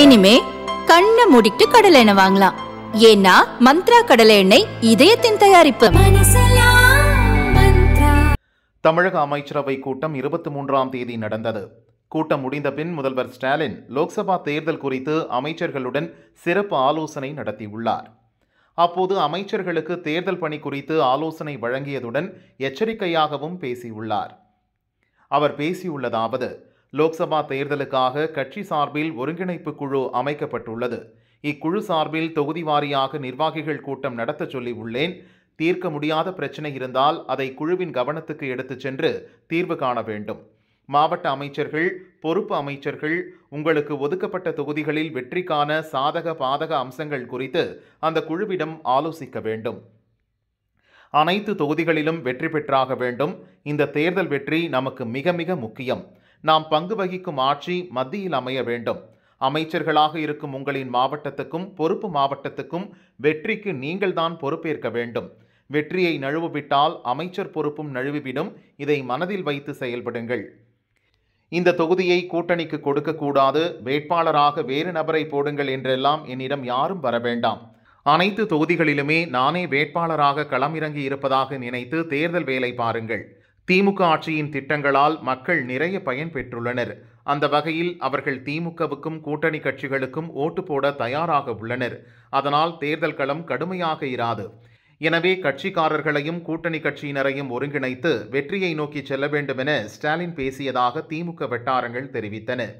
இனிமே கண்ணை மூடிட்டு கடலை எண்ணெய் வாங்கலாம் ஏன்னா மந்த்ரா கடலை எண்ணெய் இதயத்தின் தயாரிப்பு தமிழக அமைச்சரவை கூட்டம் இருபத்தி மூன்றாம் தேதி நடந்தது கூட்டம் முடிந்த பின் முதல்வர் ஸ்டாலின் லோக்சபா தேர்தல் குறித்து அமைச்சர்களுடன் சிறப்பு ஆலோசனை நடத்தியுள்ளார் அப்போது அமைச்சர்களுக்கு தேர்தல் பணி குறித்து ஆலோசனை வழங்கியதுடன் எச்சரிக்கையாகவும் பேசியுள்ளார் அவர் பேசியுள்ளதாவது லோக்சபா தேர்தலுக்காக கட்சி சார்பில் ஒருங்கிணைப்பு குழு அமைக்கப்பட்டுள்ளது இக்குழு சார்பில் தொகுதி வாரியாக நிர்வாகிகள் கூட்டம் நடத்த சொல்லி உள்ளேன் தீர்க்க முடியாத பிரச்சனை இருந்தால் அதை குழுவின் கவனத்துக்கு எடுத்துச் சென்று தீர்வு காண வேண்டும் மாவட்ட அமைச்சர்கள் பொறுப்பு அமைச்சர்கள் உங்களுக்கு ஒதுக்கப்பட்ட தொகுதிகளில் வெற்றிக்கான சாதக பாதக அம்சங்கள் குறித்து அந்த குழுவிடம் ஆலோசிக்க வேண்டும் அனைத்து தொகுதிகளிலும் வெற்றி பெற்றாக வேண்டும் இந்த தேர்தல் வெற்றி நமக்கு மிக மிக முக்கியம் நாம் பங்கு வகிக்கும் ஆட்சி மத்தியில் அமைய வேண்டும் அமைச்சர்களாக இருக்கும் உங்களின் மாவட்டத்துக்கும் பொறுப்பு மாவட்டத்துக்கும் வெற்றிக்கு நீங்கள்தான் பொறுப்பேற்க வேண்டும் வெற்றியை நழுவுவிட்டால் அமைச்சர் பொறுப்பும் நழுவிவிடும் இதை மனதில் வைத்து செயல்படுங்கள் இந்த தொகுதியை கூட்டணிக்கு கொடுக்கக்கூடாது வேட்பாளராக வேறு நபரை போடுங்கள் என்றெல்லாம் என்னிடம் யாரும் வர வேண்டாம் அனைத்து தொகுதிகளிலுமே நானே வேட்பாளராக களமிறங்கி இருப்பதாக நினைத்து தேர்தல் வேலை பாருங்கள் திமுக ஆட்சியின் திட்டங்களால் மக்கள் நிறைய பயன் பெற்றுள்ளனர் அந்த வகையில் அவர்கள் திமுகவுக்கும் கூட்டணி கட்சிகளுக்கும் ஓட்டு போட தயாராக உள்ளனர் அதனால் தேர்தல் களம் கடுமையாக இராது எனவே கட்சிக்காரர்களையும் கூட்டணி கட்சியினரையும் ஒருங்கிணைத்து வெற்றியை நோக்கி செல்ல வேண்டும் என ஸ்டாலின் பேசியதாக திமுக வட்டாரங்கள் தெரிவித்தன